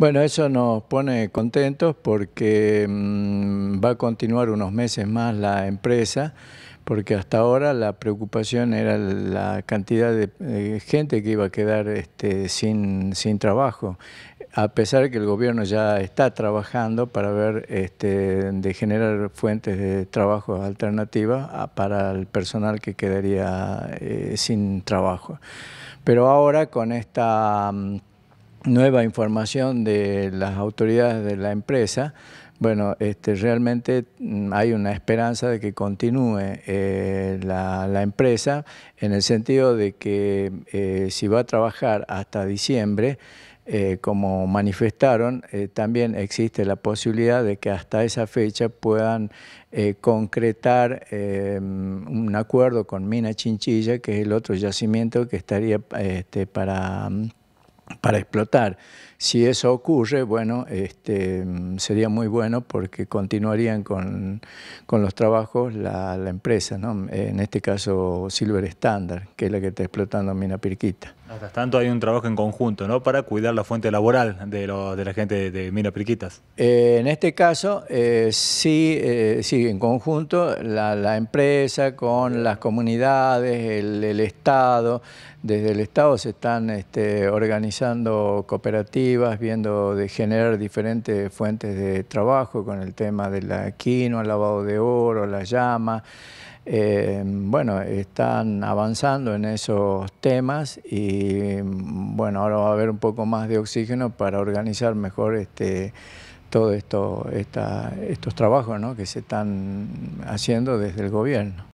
Bueno, eso nos pone contentos porque mm, va a continuar unos meses más la empresa, porque hasta ahora la preocupación era la cantidad de, gente que iba a quedar este, sin, sin trabajo a pesar que el gobierno ya está trabajando para ver este, de generar fuentes de trabajo alternativas ah, para el personal que quedaría eh, sin trabajo. Pero ahora con esta mm, nueva información de las autoridades de la empresa, bueno, este, realmente mm, hay una esperanza de que continúe eh, la, empresa en el sentido de que eh, si va a trabajar hasta diciembre, eh, como manifestaron, también existe la posibilidad de que hasta esa fecha puedan concretar em, un acuerdo con Mina Chinchilla, que es el otro yacimiento que estaría este, para... Mm, para explotar. Si eso ocurre, bueno, este, sería muy bueno porque continuarían con, los trabajos la, la empresa, ¿no? en este caso Silver Standard, que es la que está explotando Mina Pirquita. Hasta tanto hay un trabajo en conjunto, ¿no? Para cuidar la fuente laboral de, de la gente de, Mina Priquitas. Eh, en este caso, eh, sí, eh, sí, en conjunto, la, empresa con las comunidades, el, Estado. Desde el Estado se están este, organizando cooperativas, viendo de generar diferentes fuentes de trabajo con el tema de la quinoa, el lavado de oro, la llama. Eh, bueno, están avanzando en esos temas y bueno, ahora va a haber un poco más de oxígeno para organizar mejor este todos esto, estos trabajos ¿no? que se están haciendo desde el gobierno.